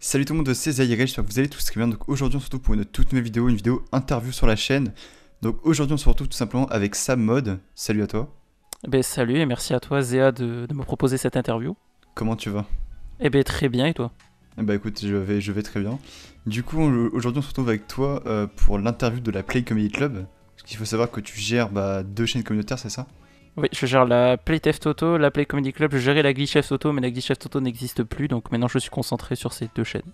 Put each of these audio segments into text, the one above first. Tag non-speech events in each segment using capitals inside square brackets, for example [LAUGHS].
Salut tout le monde, c'est je j'espère que vous allez tous très bien. Donc aujourd'hui on se retrouve pour une toute nouvelle vidéo, une vidéo interview sur la chaîne. Donc aujourd'hui on se retrouve tout simplement avec Sam Mod. Salut à toi. Eh ben, salut et merci à toi Zéa de, me proposer cette interview. Comment tu vas Eh ben très bien et toi Eh ben écoute, je vais, très bien. Du coup aujourd'hui on se retrouve avec toi euh, pour l'interview de la Play Comedy Club. Parce qu'il faut savoir que tu gères bah, deux chaînes communautaires, c'est ça oui, je gère la Playtest Toto, la Play Comedy Club, je gérais la Glitchef Auto, mais la Glitchef Auto n'existe plus, donc maintenant je suis concentré sur ces deux chaînes.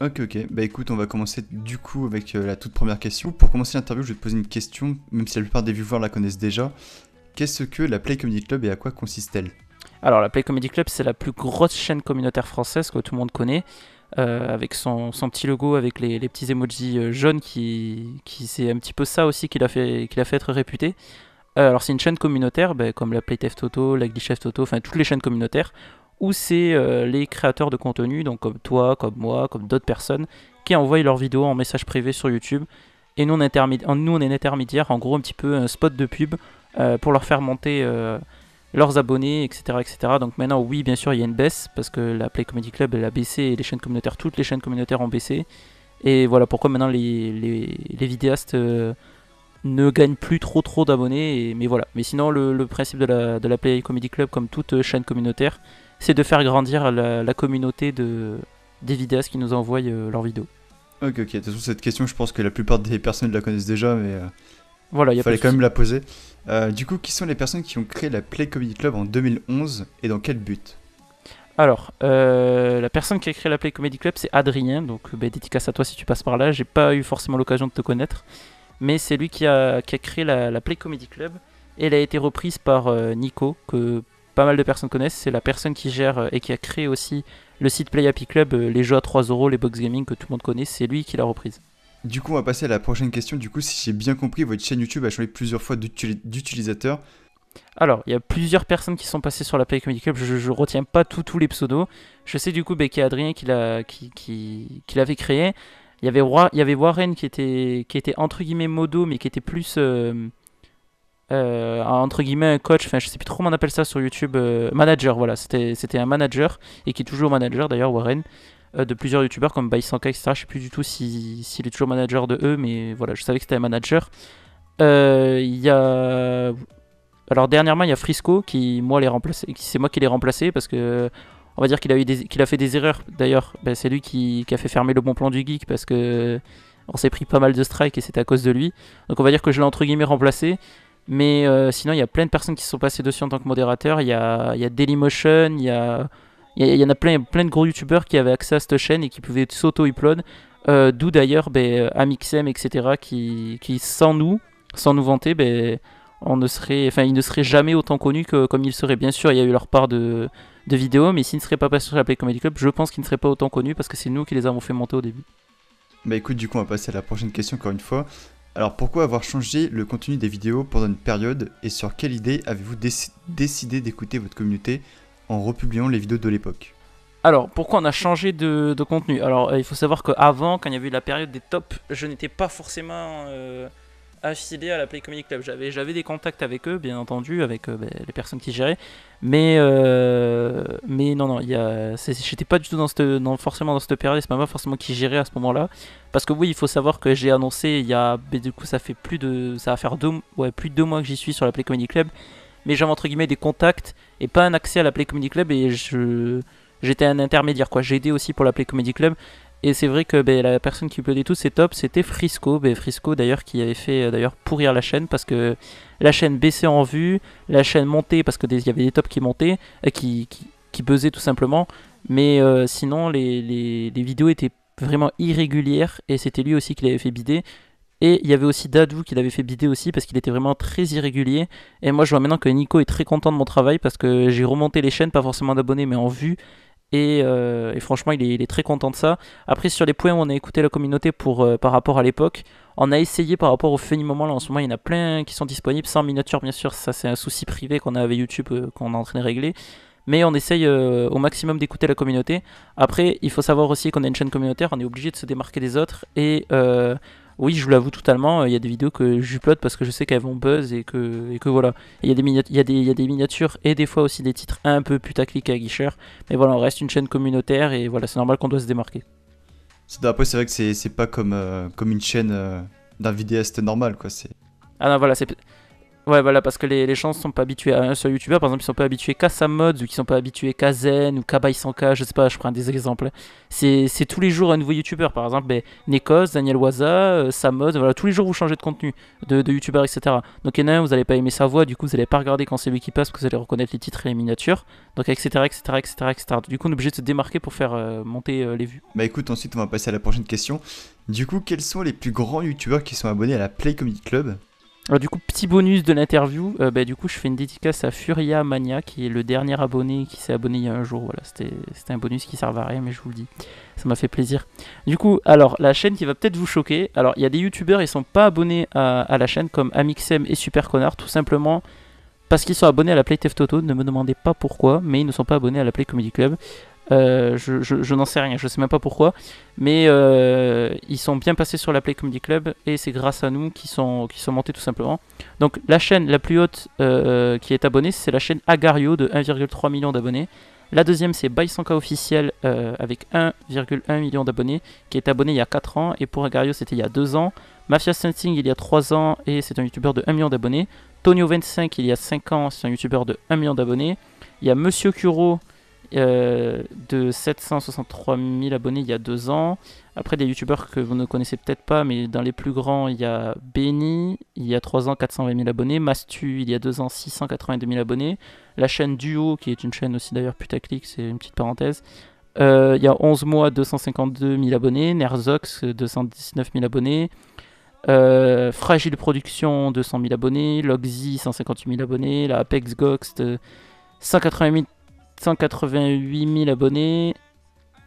Ok, ok. Bah écoute, on va commencer du coup avec euh, la toute première question. Pour commencer l'interview, je vais te poser une question, même si la plupart des viewers la connaissent déjà. Qu'est-ce que la Play Comedy Club et à quoi consiste-t-elle Alors, la Play Comedy Club, c'est la plus grosse chaîne communautaire française que tout le monde connaît. Euh, avec son, petit logo, avec les, petits emojis euh, jaunes, qui, qui c'est un petit peu ça aussi qui l'a fait, qui l'a fait être réputé. Euh, alors c'est une chaîne communautaire, ben, comme la Playtest Toto, la Glitchef Toto, enfin toutes les chaînes communautaires, où c'est euh, les créateurs de contenu, donc comme toi, comme moi, comme d'autres personnes, qui envoient leurs vidéos en message privé sur YouTube. Et nous on, nous, on est intermédiaire, en gros un petit peu un spot de pub euh, pour leur faire monter leurs abonnés, etc., etc. Donc maintenant, oui, bien sûr, il y a une baisse, parce que la Play Comedy Club, elle a baissé, et les chaînes communautaires, toutes les chaînes communautaires ont baissé. Et voilà pourquoi maintenant les vidéastes ne gagne plus trop trop d'abonnés. mais voilà. Mais sinon, le, principe de la, de Play Comedy Club, comme toute euh, chaîne communautaire, c'est de faire grandir la, communauté de, des vidéastes qui nous envoient euh, leurs vidéos. Ok, ok. De cette question, je pense que la plupart des personnes la connaissent déjà, mais euh, voilà, il fallait quand même la poser. du coup, qui sont les personnes qui ont créé la Play Comedy Club en 2011 et dans quel but alors, la personne qui a créé la Play Comedy Club, c'est Adrien. Donc, bah, dédicace à toi si tu passes par là. J'ai pas eu forcément l'occasion de te connaître mais c'est lui qui a, créé la, Play Comedy Club. Et elle a été reprise par euh, Nico, que pas mal de personnes connaissent. C'est la personne qui gère euh, et qui a créé aussi le site Play Happy Club, euh, les jeux à 3 euros, les box gaming que tout le monde connaît. C'est lui qui l'a reprise. Du coup, on va passer à la prochaine question. Du coup, si j'ai bien compris, votre chaîne YouTube a changé plusieurs fois d'utilisateur. Alors, il y a plusieurs personnes qui sont passées sur la Play Comedy Club. Je, ne retiens pas tous les pseudos. Je sais du coup qu'il y a Adrien qui l'avait créé. Il y avait, Warren qui était, qui était entre guillemets modo, mais qui était plus euh, euh, entre guillemets un coach, enfin je sais plus trop comment on appelle ça sur YouTube, euh, manager, voilà, c'était un manager, et qui est toujours manager d'ailleurs, Warren, de plusieurs youtubeurs comme Baisanka, etc. Je sais plus du tout s'il est toujours manager de eux, mais voilà, je savais que c'était un manager. Il y a. Alors dernièrement, il y a Frisco qui, moi, les c'est moi qui l'ai remplacé parce que on va dire qu'il a, eu a fait des erreurs. D'ailleurs, bah, c'est lui qui, a fait fermer le bon plan du geek parce que on s'est pris pas mal de strikes et c'est à cause de lui. Donc on va dire que je l'ai entre guillemets remplacé. Mais euh, sinon, il y a plein de personnes qui se sont passées dessus en tant que modérateur. Il y a, Dailymotion, il y, a, il y, en a plein, plein de gros youtubeurs qui avaient accès à cette chaîne et qui pouvaient s'auto-upload. Euh, d'où d'ailleurs ben, Amixem, etc., qui, sans nous, sans nous vanter, ben, on ne serait, enfin, ils ne seraient jamais autant connus que comme ils seraient. Bien sûr, il y a eu leur part de, de vidéos, mais s'ils ne serait pas passés sur la Play Comedy Club, je pense qu'il ne serait pas autant connu parce que c'est nous qui les avons fait monter au début. Bah écoute, du coup, on va passer à la prochaine question encore une fois. Alors pourquoi avoir changé le contenu des vidéos pendant une période et sur quelle idée avez-vous décidé d'écouter votre communauté en republiant les vidéos de l'époque alors, pourquoi on a changé de, contenu Alors, euh, il faut savoir qu'avant, quand il y avait eu la période des tops, je n'étais pas forcément euh, affilié à la Play Comedy Club. J'avais, j'avais des contacts avec eux, bien entendu, avec euh, bah, les personnes qui géraient. Mais, euh, mais non, non, j'étais pas du tout dans cette, dans, forcément dans cette période. C'est pas moi forcément qui gérait à ce moment-là. Parce que oui, il faut savoir que j'ai annoncé il y a. Bah, du coup, ça fait plus de. Ça va faire deux, ouais, plus de deux mois que j'y suis sur la Play Comedy Club. Mais j'avais entre guillemets des contacts et pas un accès à la Play Comedy Club. Et je j'étais un intermédiaire quoi. J'ai aidé aussi pour Play Comedy Club. Et c'est vrai que ben, la personne qui uploadait tous ces top, c'était Frisco. Ben, Frisco d'ailleurs qui avait fait euh, d'ailleurs pourrir la chaîne parce que la chaîne baissait en vue, la chaîne montait parce qu'il y avait des tops qui montaient, euh, qui, buzzaient tout simplement. Mais euh, sinon, les, vidéos étaient vraiment irrégulières et c'était lui aussi qui l'avait fait bider. Et il y avait aussi Dadou qui l'avait fait bider aussi parce qu'il était vraiment très irrégulier. Et moi je vois maintenant que Nico est très content de mon travail parce que j'ai remonté les chaînes, pas forcément d'abonnés mais en vue. Euh, et, franchement, il est, très content de ça. Après, sur les points où on a écouté la communauté pour, euh, par rapport à l'époque, on a essayé par rapport au fait moment. Là, en ce moment, il y en a plein qui sont disponibles, sans miniature, bien sûr. Ça, c'est un souci privé qu'on a avec YouTube euh, qu'on est en train de régler. Mais on essaye au maximum d'écouter la communauté. Après, il faut savoir aussi qu'on a une chaîne communautaire, on est obligé de se démarquer des autres. Et oui, je vous l'avoue totalement, euh, il y a des vidéos que j'upload parce que je sais qu'elles vont buzz et que, et que voilà. Il y, a des miniatures et des fois aussi des titres un peu putaclic à guicheur. Mais voilà, on reste une chaîne communautaire et voilà, c'est normal qu'on doit se démarquer. Après, c'est vrai que c'est pas comme, euh, comme une chaîne euh, d'un vidéaste normal, quoi. Ah non, voilà, c'est Ouais, voilà, parce que les, les ne sont pas habitués à un seul youtubeur. Par exemple, ils sont pas habitués qu'à Samods, ou qui sont pas habitués qu'à Zen, ou qu'à Sanka, je sais pas, je prends des exemples. C'est tous les jours un nouveau youtubeur. Par exemple, ben, Nekos, Daniel Waza, euh, Samods, voilà, tous les jours vous changez de contenu de, de youtubeur, etc. Donc, il y en a un, vous allez pas aimer sa voix, du coup, vous allez pas regarder quand c'est lui qui passe, parce que vous allez reconnaître les titres et les miniatures. Donc, etc., etc., etc., etc. Du coup, on est obligé de se démarquer pour faire euh, monter euh, les vues. Bah écoute, ensuite, on va passer à la prochaine question. Du coup, quels sont les plus grands youtubeurs qui sont abonnés à la Play Comedy Club alors, du coup, petit bonus de l'interview, euh, bah, du coup, je fais une dédicace à Furia Mania, qui est le dernier abonné qui s'est abonné il y a un jour. Voilà, c'était un bonus qui servait à rien, mais je vous le dis, ça m'a fait plaisir. Du coup, alors, la chaîne qui va peut-être vous choquer. Alors, il y a des youtubeurs, ils sont pas abonnés à, la chaîne, comme Amixem et Super Connard, tout simplement parce qu'ils sont abonnés à la Play Toto, Ne me demandez pas pourquoi, mais ils ne sont pas abonnés à la Play Comedy Club. Euh, je, n'en sais rien, je sais même pas pourquoi, mais euh, ils sont bien passés sur la Play Comedy Club et c'est grâce à nous qu'ils sont, montés tout simplement. Donc la chaîne la plus haute euh, qui est abonnée, c'est la chaîne Agario de 1,3 million d'abonnés. La deuxième, c'est Baisanka officiel avec 1,1 million d'abonnés qui est abonné il y a 4 ans et pour Agario c'était il y a 2 ans. Mafia Sensing il y a 3 ans et c'est un youtubeur de 1 million d'abonnés. Tonio25 il y a 5 ans, c'est un youtubeur de 1 million d'abonnés. Il y a Monsieur Curo euh, de 763 000 abonnés il y a deux ans. Après, des youtubeurs que vous ne connaissez peut-être pas, mais dans les plus grands, il y a Benny, il y a 3 ans 420 000 abonnés, Mastu, il y a 2 ans 682 000 abonnés, la chaîne Duo, qui est une chaîne aussi d'ailleurs putaclic, c'est une petite parenthèse, euh, il y a 11 mois 252 000 abonnés, Nerzox 219 000 abonnés, euh, Fragile Production 200 000 abonnés, Logzy 158 000 abonnés, la Apex Gox 188 188 000 abonnés.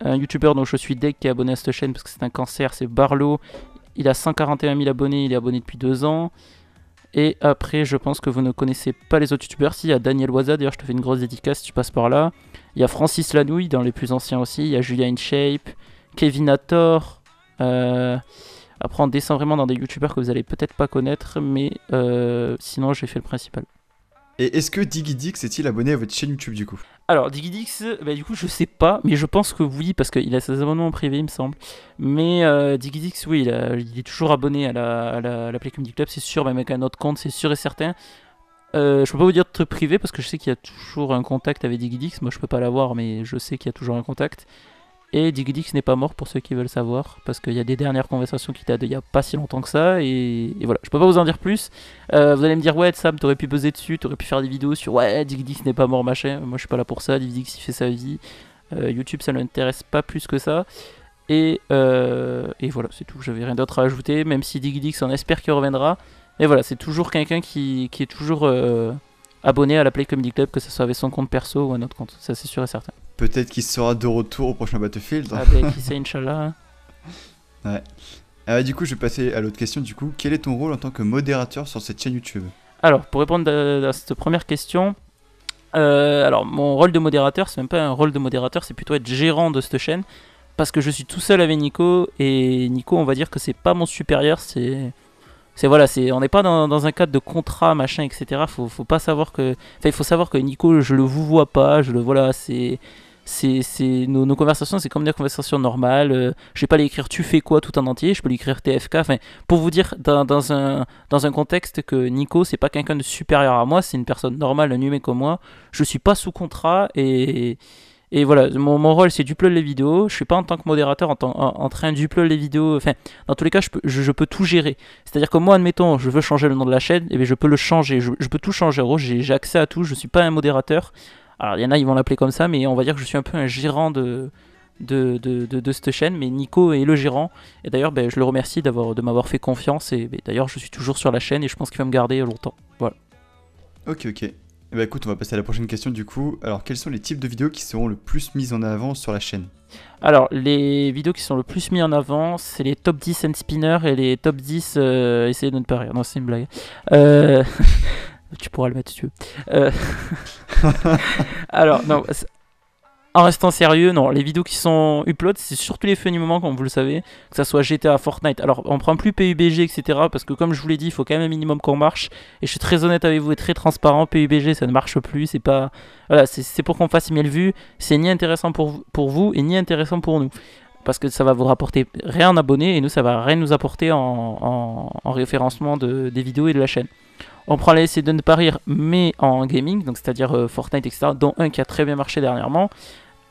Un youtubeur dont je suis deck qui est abonné à cette chaîne parce que c'est un cancer, c'est Barlow. Il a 141 000 abonnés, il est abonné depuis deux ans. Et après, je pense que vous ne connaissez pas les autres youtubeurs. Si, il y a Daniel Waza, d'ailleurs, je te fais une grosse dédicace si tu passes par là. Il y a Francis Lanouille, dans les plus anciens aussi. Il y a Julian Shape, Kevin Hathor. Euh, après, on descend vraiment dans des youtubeurs que vous allez peut-être pas connaître, mais euh, sinon, j'ai fait le principal. Et est-ce que Digidix est-il abonné à votre chaîne YouTube du coup Alors Digidix, bah, du coup je sais pas, mais je pense que oui, parce qu'il a ses abonnements privés il me semble. Mais euh, Digidix, oui, il, est toujours abonné à la, à la, Club, c'est sûr, même avec un autre compte, c'est sûr et certain. Euh, je peux pas vous dire de privé parce que je sais qu'il y a toujours un contact avec Digidix, moi je peux pas l'avoir, mais je sais qu'il y a toujours un contact. Et Digidix n'est pas mort pour ceux qui veulent savoir, parce qu'il y a des dernières conversations qui datent il a pas si longtemps que ça, et, voilà, je peux pas vous en dire plus. Euh, vous allez me dire, ouais, Sam, t'aurais pu buzzer dessus, t'aurais pu faire des vidéos sur ouais, Digidix n'est pas mort, machin. Moi, je suis pas là pour ça, Digidix il fait sa vie. Euh, YouTube, ça ne l'intéresse pas plus que ça. Euh, et, voilà, c'est tout, j'avais rien d'autre à ajouter, même si Digidix on espère qu'il reviendra. Et voilà, c'est toujours quelqu'un qui, qui, est toujours abonné à la Play Comedy Club, que ce soit avec son compte perso ou un autre compte, ça c'est sûr et certain. Peut-être qu'il sera de retour au prochain Battlefield. Ah, ben, qui [LAUGHS] sait, Inch'Allah. Hein. Ah ouais. du coup, je vais passer à l'autre question. Du coup, quel est ton rôle en tant que modérateur sur cette chaîne YouTube Alors, pour répondre à, cette première question, euh, alors mon rôle de modérateur, c'est même pas un rôle de modérateur, c'est plutôt être gérant de cette chaîne parce que je suis tout seul avec Nico et Nico, on va dire que c'est pas mon supérieur, c'est c'est voilà, c'est on n'est pas dans, un cadre de contrat machin etc. Faut pas savoir que, enfin il faut savoir que Nico, je le vous vois pas, je le voilà, c'est c'est, nos, conversations, c'est comme des conversations normales. Euh, je vais pas l'écrire tu fais quoi tout en entier, je peux l'écrire TFK. Enfin, pour vous dire dans, un, dans un contexte que Nico, c'est pas quelqu'un de supérieur à moi, c'est une personne normale, un humain comme moi. Je suis pas sous contrat et, voilà, mon, rôle c'est d'upload les vidéos. Je suis pas en tant que modérateur en, train de train les vidéos. Enfin, dans tous les cas, je peux, tout gérer. C'est-à-dire que moi, admettons, je veux changer le nom de la chaîne, et ben, je peux le changer. Je, peux tout changer. j'ai accès à tout. Je suis pas un modérateur. Alors il y en a, ils vont l'appeler comme ça, mais on va dire que je suis un peu un gérant de, de, cette chaîne, mais Nico est le gérant. Et d'ailleurs, ben, je le remercie d'avoir de m'avoir fait confiance. Et ben, d'ailleurs, je suis toujours sur la chaîne et je pense qu'il va me garder longtemps. Voilà. Ok, ok. bah écoute, on va passer à la prochaine question du coup. Alors, quels sont les types de vidéos qui seront le plus mises en avant sur la chaîne Alors, les vidéos qui sont le plus mises en avant, c'est les top 10 and spinners et les top 10. Euh, essayez de ne pas rire, non, c'est une blague. Euh, [LAUGHS] Tu pourras le mettre si tu veux. Euh, [LAUGHS] alors, non. En restant sérieux, non, les vidéos qui sont upload, c'est surtout les funny moments, comme vous le savez, que ça soit GTA, Fortnite. Alors, on prend plus PUBG, etc. Parce que, comme je vous l'ai dit, il faut quand même un minimum qu'on marche. Et je suis très honnête avec vous et très transparent. PUBG, ça ne marche plus. C'est pas. c'est pour qu'on fasse 1000 vues. C'est ni intéressant pour vous, et ni intéressant pour nous parce que ça va vous rapporter rien en abonnés et nous ça va rien nous apporter en, référencement des vidéos et de la chaîne. On prend les de ne pas rire, mais en gaming, donc c'est-à-dire euh, Fortnite, etc., dont un qui a très bien marché dernièrement.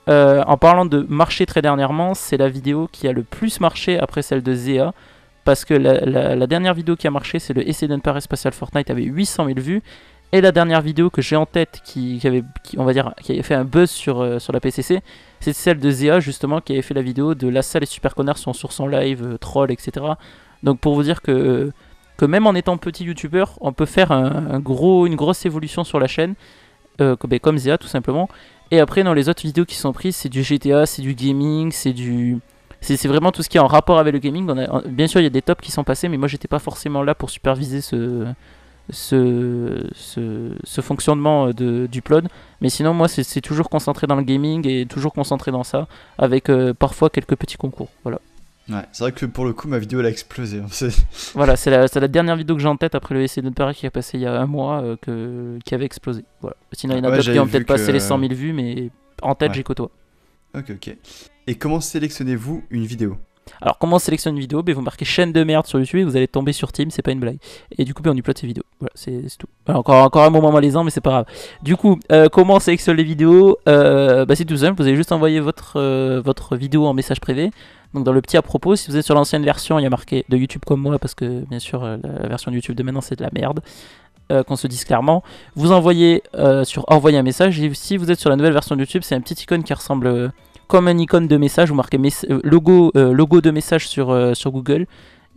Euh, en parlant de marché très dernièrement, c'est la vidéo qui a le plus marché après celle de Zea. Parce que la, dernière vidéo qui a marché, c'est le Essai de ne pas spatial Fortnite avait 800 000 vues. Et la dernière vidéo que j'ai en tête, qui, avait, on va dire, qui avait fait un buzz sur, euh, sur la PCC, c'est celle de Zea justement qui avait fait la vidéo de la salle et super connard sont sur son live, troll, etc. Donc pour vous dire que que même en étant petit youtubeur, on peut faire un, gros, une grosse évolution sur la chaîne, comme, euh, ben, comme Zéa tout simplement. Et après, dans les autres vidéos qui sont prises, c'est du GTA, c'est du gaming, c'est du. C'est vraiment tout ce qui est en rapport avec le gaming. bien sûr, il y a des tops qui sont passés, mais moi, j'étais pas forcément là pour superviser ce, ce, ce, fonctionnement euh, de, du plod. Mais sinon, moi, c'est toujours concentré dans le gaming et toujours concentré dans ça, avec euh, parfois quelques petits concours. Voilà. Ouais, c'est vrai que pour le coup, ma vidéo elle a explosé. Hein. voilà, c'est la, dernière vidéo que j'ai en tête après le essai de Paris qui a passé il y a un mois euh, que, qui avait explosé. Sinon, il y en a d'autres qui ont peut-être passé les 100 000 vues, mais en tête, j'ai côtoie. Ok, ok. Et comment sélectionnez-vous une vidéo alors comment on sélectionne une vidéo ben, Vous marquez chaîne de merde sur YouTube et vous allez tomber sur Team, c'est pas une blague. Et du coup, ben, on upload ces vidéos. Voilà, c'est tout. Alors, ben, encore, un moment malaisant, mais c'est pas grave. Du coup, euh, comment on sélectionne les vidéos euh, bah, C'est tout simple, vous allez juste envoyer votre, euh, votre vidéo en message privé. Donc dans le petit à propos, si vous êtes sur l'ancienne version, il y a marqué de YouTube comme moi, parce que bien sûr, la version de YouTube de maintenant, c'est de la merde. qu'on se dise clairement. Vous envoyez sur envoyer un message. Et si vous êtes sur la nouvelle version de YouTube, c'est un petit icône qui ressemble comme un icône de message, vous marquez euh, logo, euh, logo de message sur, euh, sur Google,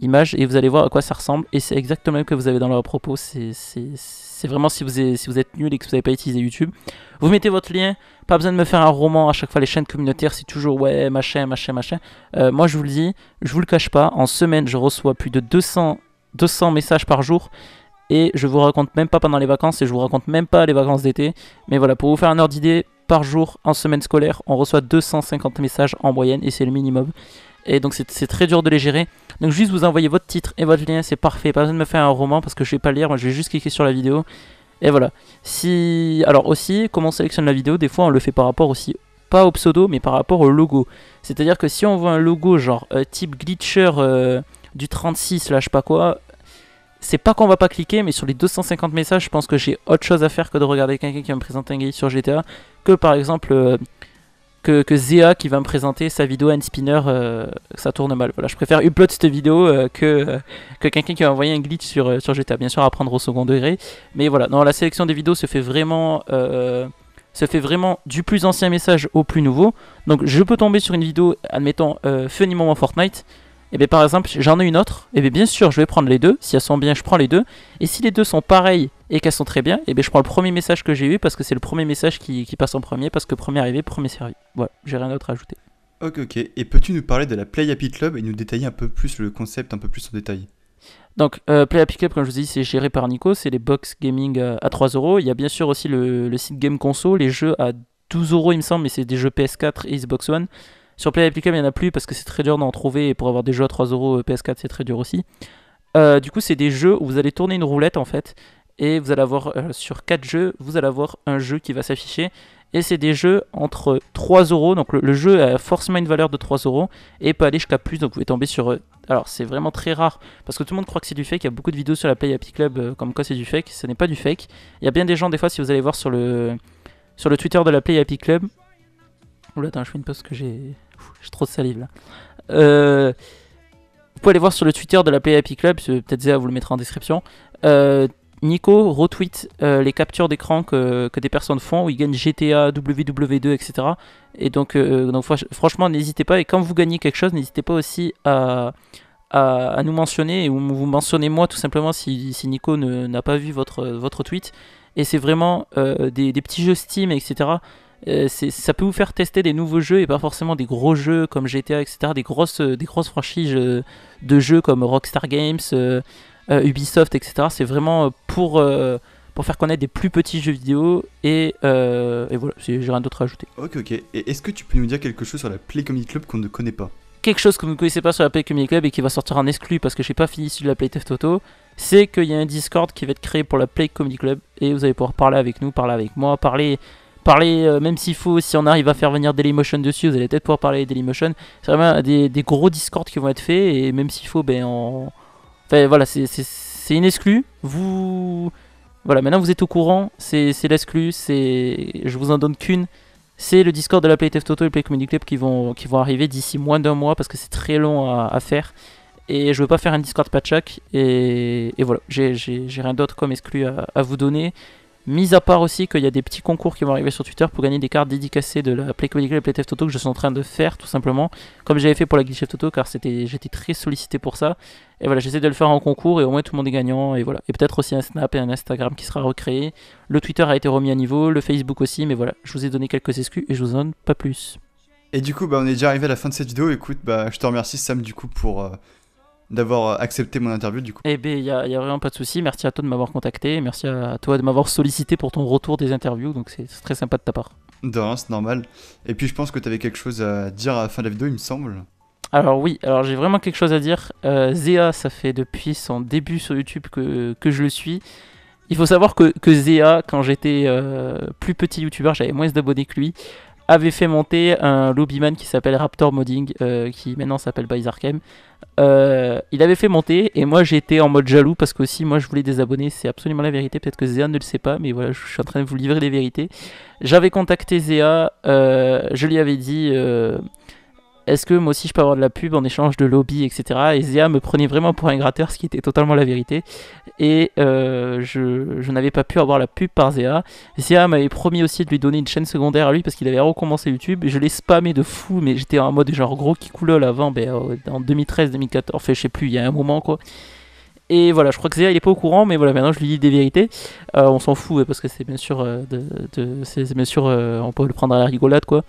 image, et vous allez voir à quoi ça ressemble. Et c'est exactement le même que vous avez dans leur propos. C'est vraiment si vous, si vous êtes nul et que vous n'avez pas utilisé YouTube. Vous mettez votre lien, pas besoin de me faire un roman à chaque fois. Les chaînes communautaires, c'est toujours ouais, machin, machin, machin. moi, je vous le dis, je vous le cache pas, en semaine, je reçois plus de 200, 200 messages par jour et je vous raconte même pas pendant les vacances et je vous raconte même pas les vacances d'été. Mais voilà, pour vous faire un ordre d'idée, par jour en semaine scolaire. On reçoit 250 messages en moyenne et c'est le minimum. Et donc c'est très dur de les gérer. Donc juste vous envoyez votre titre et votre lien, c'est parfait. Pas besoin de me faire un roman parce que je vais pas lire, moi je vais juste cliquer sur la vidéo. Et voilà. Si alors aussi comment on sélectionne la vidéo, des fois on le fait par rapport aussi pas au pseudo mais par rapport au logo. C'est-à-dire que si on voit un logo genre euh, type glitcher euh, du 36 là je sais pas quoi, c'est pas qu'on va pas cliquer, mais sur les 250 messages, je pense que j'ai autre chose à faire que de regarder quelqu'un qui va me présenter un glitch sur GTA, que par exemple euh, que, que Zea qui va me présenter sa vidéo à spinner, euh, ça tourne mal. Voilà, je préfère upload cette vidéo euh, que, quelqu'un qui va envoyer un glitch sur, sur GTA. Bien sûr, à prendre au second degré, mais voilà. la sélection des vidéos se fait vraiment se fait vraiment du plus ancien message au plus nouveau. Donc je peux tomber sur une vidéo, admettons, euh, funny moment Fortnite. Et eh bien par exemple, j'en ai une autre, et eh bien bien sûr, je vais prendre les deux. Si elles sont bien, je prends les deux. Et si les deux sont pareilles et qu'elles sont très bien, et eh bien je prends le premier message que j'ai eu parce que c'est le premier message qui, passe en premier parce que premier arrivé, premier servi. Voilà, j'ai rien d'autre à ajouter. Ok, ok. Et peux-tu nous parler de la Play Happy Club et nous détailler un peu plus le concept, un peu plus en détail donc, euh, Play Happy Club, comme je vous ai dit, c'est géré par Nico, c'est les box gaming à 3 euros. Il y a bien sûr aussi le, le site Game Console, les jeux à 12 euros, il me semble, mais c'est des jeux PS4 et Xbox One. Sur Play Club, il n'y en a plus parce que c'est très dur d'en trouver et pour avoir des jeux à 3€ PS4, c'est très dur aussi. Euh, du coup, c'est des jeux où vous allez tourner une roulette en fait et vous allez avoir euh, sur 4 jeux, vous allez avoir un jeu qui va s'afficher. Et c'est des jeux entre 3 euros, donc le, jeu a forcément une valeur de 3 euros et peut aller jusqu'à plus, donc vous pouvez tomber sur. Euh, alors c'est vraiment très rare parce que tout le monde croit que c'est du fake. Il y a beaucoup de vidéos sur la Play Happy Club comme quoi c'est du fake. Ce n'est pas du fake. Il y a bien des gens, des fois, si vous allez voir sur le, sur le Twitter de la Play Happy Club. Oula, attends, je fais une pause que j'ai. J'ai trop de salive là. Euh, vous pouvez aller voir sur le Twitter de la Play Club, peut-être Zéa vous le mettra en description. Euh, Nico retweet euh, les captures d'écran que, des personnes font où ils gagnent GTA, WW2, etc. Et donc, donc franchement, n'hésitez pas. Et quand vous gagnez quelque chose, n'hésitez pas aussi à, nous mentionner ou vous mentionnez moi tout simplement si, Nico n'a pas vu votre, votre tweet. Et c'est vraiment des petits jeux Steam, etc. Euh, ça peut vous faire tester des nouveaux jeux et pas forcément des gros jeux comme GTA, etc. Des grosses, euh, des grosses franchises euh, de jeux comme Rockstar Games, Ubisoft, etc. C'est vraiment pour, pour faire connaître des plus petits jeux vidéo et, et voilà, j'ai rien d'autre à ajouter. Ok, ok. Et est-ce que tu peux nous dire quelque chose sur la Play Comedy Club qu'on ne connaît pas Quelque chose que vous ne connaissez pas sur la Play Comedy Club et qui va sortir en exclu parce que je j'ai pas fini sur la Play Test Auto c'est qu'il y a un Discord qui va être créé pour la Play Comedy Club et vous allez pouvoir parler avec nous, parler avec moi, parler parler, euh, même s'il faut, si on arrive à faire venir Dailymotion dessus, vous allez peut-être pouvoir parler de Dailymotion. C'est vraiment des, gros discords qui vont être faits, et même s'il faut, ben Enfin voilà, c'est une exclue. Vous... Voilà, maintenant vous êtes au courant, c'est l'exclu, je vous en donne qu'une. C'est le Discord de la Playtef Toto et Play Community Club qui vont, qui vont arriver d'ici moins d'un mois parce que c'est très long à, faire. Et je veux pas faire un Discord patchak. Et, et voilà, j'ai rien d'autre comme exclu à vous donner. Mis à part aussi qu'il y a des petits concours qui vont arriver sur Twitter pour gagner des cartes dédicacées de la Play et Playtef Toto que je suis en train de faire tout simplement, comme j'avais fait pour la Glitch Toto car j'étais très sollicité pour ça. Et voilà, j'essaie de le faire en concours et au moins tout le monde est gagnant et voilà. Et peut-être aussi un Snap et un Instagram qui sera recréé. Le Twitter a été remis à niveau, le Facebook aussi, mais voilà, je vous ai donné quelques excuses et je vous en donne pas plus. Et du coup, bah, on est déjà arrivé à la fin de cette vidéo. Écoute, bah, je te remercie Sam du coup pour... Euh, d'avoir euh, accepté mon interview du coup. Eh ben il n'y a, vraiment pas de souci. Merci à toi de m'avoir contacté. Merci à toi de m'avoir sollicité pour ton retour des interviews. Donc, c'est très sympa de ta part. De c'est normal. Et puis, je pense que tu avais quelque chose à dire à la fin de la vidéo, il me semble. Alors oui, alors j'ai vraiment quelque chose à dire. Euh, Zéa, ça fait depuis son début sur YouTube que, je le suis. Il faut savoir que, que Zéa, quand j'étais euh, plus petit youtubeur, j'avais moins d'abonnés que lui avait fait monter un lobbyman qui s'appelle Raptor Modding, euh, qui maintenant s'appelle Bizarkem. Euh, il avait fait monter et moi j'étais en mode jaloux parce que aussi moi je voulais des c'est absolument la vérité. Peut-être que Zéa ne le sait pas, mais voilà, je suis en train de vous livrer les vérités. J'avais contacté Zéa, euh, je lui avais dit est-ce que moi aussi je peux avoir de la pub en échange de lobby, etc. Et Zéa me prenait vraiment pour un gratteur, ce qui était totalement la vérité. Et euh, je, n'avais pas pu avoir la pub par Zéa. Zéa m'avait promis aussi de lui donner une chaîne secondaire à lui parce qu'il avait recommencé YouTube. Je l'ai spammé de fou, mais j'étais en mode genre gros qui coulole avant, ben, euh, en 2013, 2014, enfin je sais plus, il y a un moment quoi. Et voilà, je crois que Zéa il est pas au courant, mais voilà, maintenant je lui dis des vérités. Euh, on s'en fout parce que c'est bien sûr, de, c'est bien sûr, on peut le prendre à la rigolade quoi.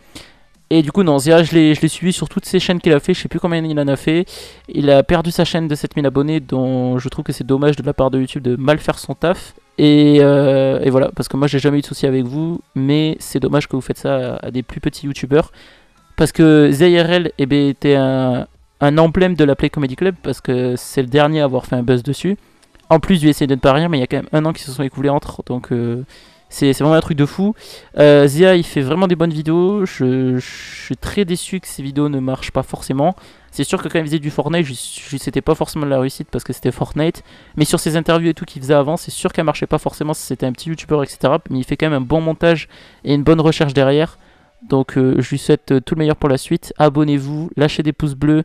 Et du coup, non, Zia, je l'ai suivi sur toutes ces chaînes qu'il a fait. Je sais plus combien il en a fait. Il a perdu sa chaîne de 7000 abonnés, dont je trouve que c'est dommage de la part de YouTube de mal faire son taf. Et, euh, voilà, parce que moi, j'ai jamais eu de souci avec vous. Mais c'est dommage que vous faites ça à, des plus petits YouTubeurs. Parce que ZRL eh ben, était un, emblème de la Play Comedy Club, parce que c'est le dernier à avoir fait un buzz dessus. En plus j'ai essayé de ne pas rien mais il y a quand même un an qui se sont écoulés entre. Donc. Euh, c'est vraiment un truc de fou. Euh, Zia, il fait vraiment des bonnes vidéos. Je, suis très déçu que ces vidéos ne marchent pas forcément. C'est sûr que quand il faisait du Fortnite, c'était pas forcément de la réussite parce que c'était Fortnite. Mais sur ses interviews et tout qu'il faisait avant, c'est sûr qu'elle marchait pas forcément si c'était un petit youtubeur, etc. Mais il fait quand même un bon montage et une bonne recherche derrière. Donc euh, je lui souhaite euh, tout le meilleur pour la suite. Abonnez-vous, lâchez des pouces bleus.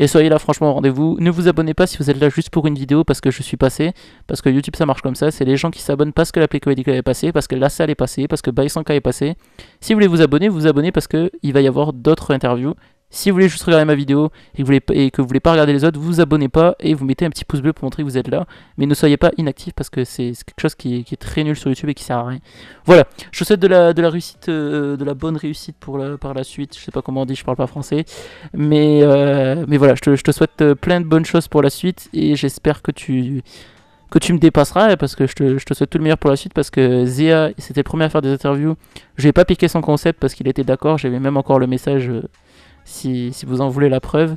Et soyez là franchement rendez-vous. Ne vous abonnez pas si vous êtes là juste pour une vidéo parce que je suis passé. Parce que YouTube ça marche comme ça. C'est les gens qui s'abonnent parce que la Play est passée, parce que la salle est passée, parce que Baisanka est passé. Si vous voulez vous abonner, vous vous abonnez parce qu'il va y avoir d'autres interviews. Si vous voulez juste regarder ma vidéo et que, vous voulez, voulez pas regarder les autres, vous vous abonnez pas et vous mettez un petit pouce bleu pour montrer que vous êtes là. Mais ne soyez pas inactif parce que c'est quelque chose qui est, très nul sur YouTube et qui sert à rien. Voilà, je te souhaite de la, réussite, euh, de la bonne réussite pour par la suite. Je sais pas comment on dit, je parle pas français. Mais, euh, mais voilà, je te, souhaite euh, plein de bonnes choses pour la suite et j'espère que tu, que tu me dépasseras parce que je te, souhaite tout le meilleur pour la suite parce que Zia, c'était le premier à faire des interviews. Je n'ai pas piqué son concept parce qu'il était d'accord, j'avais même encore le message si, vous en voulez la preuve.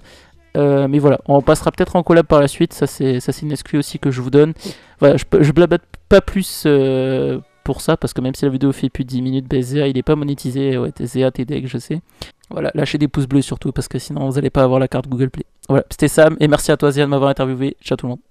Euh, mais voilà, on passera peut-être en collab par la suite, ça c'est une excuse aussi que je vous donne. Voilà, je, je blabate pas plus euh, pour ça, parce que même si la vidéo fait plus de 10 minutes, BZA ben, il est pas monétisé, ouais, t'es que je sais. Voilà, lâchez des pouces bleus surtout, parce que sinon vous n'allez pas avoir la carte Google Play. Voilà, c'était Sam, et merci à toi Zéa de m'avoir interviewé, ciao tout le monde.